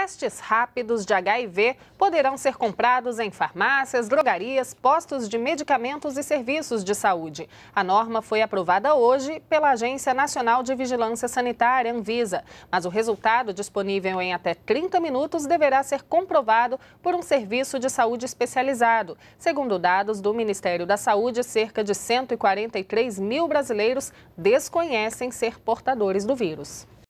testes rápidos de HIV poderão ser comprados em farmácias, drogarias, postos de medicamentos e serviços de saúde. A norma foi aprovada hoje pela Agência Nacional de Vigilância Sanitária, Anvisa, mas o resultado disponível em até 30 minutos deverá ser comprovado por um serviço de saúde especializado. Segundo dados do Ministério da Saúde, cerca de 143 mil brasileiros desconhecem ser portadores do vírus.